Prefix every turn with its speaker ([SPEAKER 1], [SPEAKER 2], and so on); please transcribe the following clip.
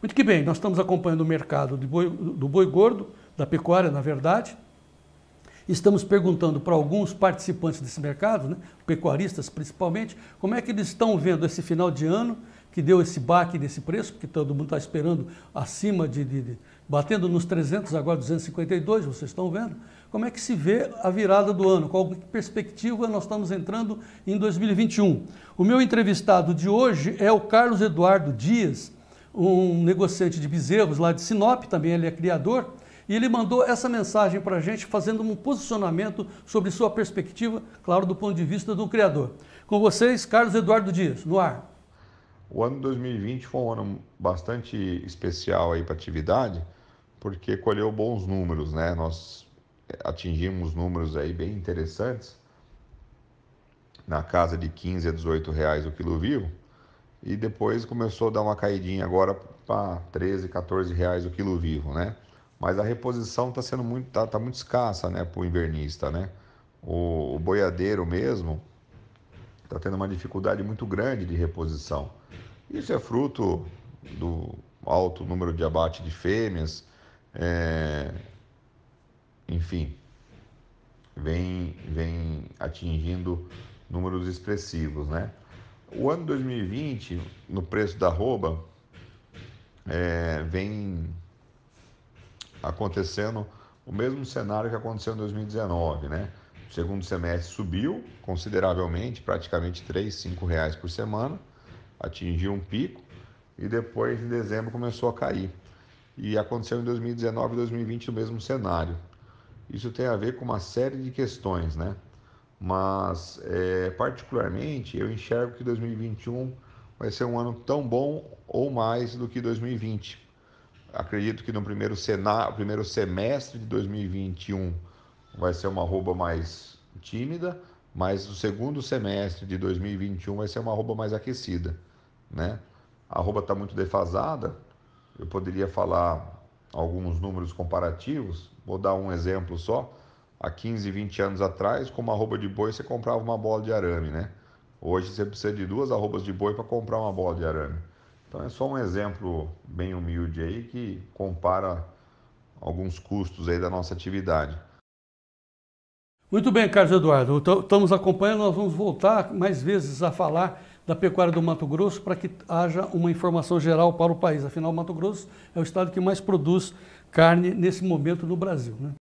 [SPEAKER 1] Muito que bem, nós estamos acompanhando o mercado boi, do boi gordo, da pecuária, na verdade. Estamos perguntando para alguns participantes desse mercado, né, pecuaristas principalmente, como é que eles estão vendo esse final de ano que deu esse baque desse preço, porque todo mundo está esperando acima de, de, de, batendo nos 300, agora 252, vocês estão vendo. Como é que se vê a virada do ano? Qual perspectiva nós estamos entrando em 2021? O meu entrevistado de hoje é o Carlos Eduardo Dias, um negociante de bezerros lá de Sinop, também ele é criador, e ele mandou essa mensagem para a gente, fazendo um posicionamento sobre sua perspectiva, claro, do ponto de vista do criador. Com vocês, Carlos Eduardo Dias, no ar.
[SPEAKER 2] O ano 2020 foi um ano bastante especial aí para atividade, porque colheu bons números, né? Nós atingimos números aí bem interessantes, na casa de 15 a 18 reais o quilo vivo e depois começou a dar uma caidinha agora para 13, 14 reais o quilo vivo, né? Mas a reposição está sendo muito, tá, tá muito escassa, né, para o invernista, né? O, o boiadeiro mesmo está tendo uma dificuldade muito grande de reposição. Isso é fruto do alto número de abate de fêmeas, é... enfim, vem, vem atingindo números expressivos, né? O ano 2020, no preço da arroba, é, vem acontecendo o mesmo cenário que aconteceu em 2019, né? O segundo semestre subiu consideravelmente, praticamente R$ reais por semana, atingiu um pico e depois em dezembro começou a cair. E aconteceu em 2019 e 2020 o mesmo cenário. Isso tem a ver com uma série de questões, né? mas é, particularmente eu enxergo que 2021 vai ser um ano tão bom ou mais do que 2020. Acredito que no primeiro, cenário, primeiro semestre de 2021 vai ser uma rouba mais tímida, mas o segundo semestre de 2021 vai ser uma rouba mais aquecida, né? A rouba está muito defasada. Eu poderia falar alguns números comparativos. Vou dar um exemplo só há 15, 20 anos atrás, com uma arroba de boi você comprava uma bola de arame, né? Hoje você precisa de duas arrobas de boi para comprar uma bola de arame. Então é só um exemplo bem humilde aí que compara alguns custos aí da nossa atividade.
[SPEAKER 1] Muito bem, Carlos Eduardo. Então, estamos acompanhando, nós vamos voltar mais vezes a falar da pecuária do Mato Grosso para que haja uma informação geral para o país. Afinal, Mato Grosso é o estado que mais produz carne nesse momento no Brasil. Né?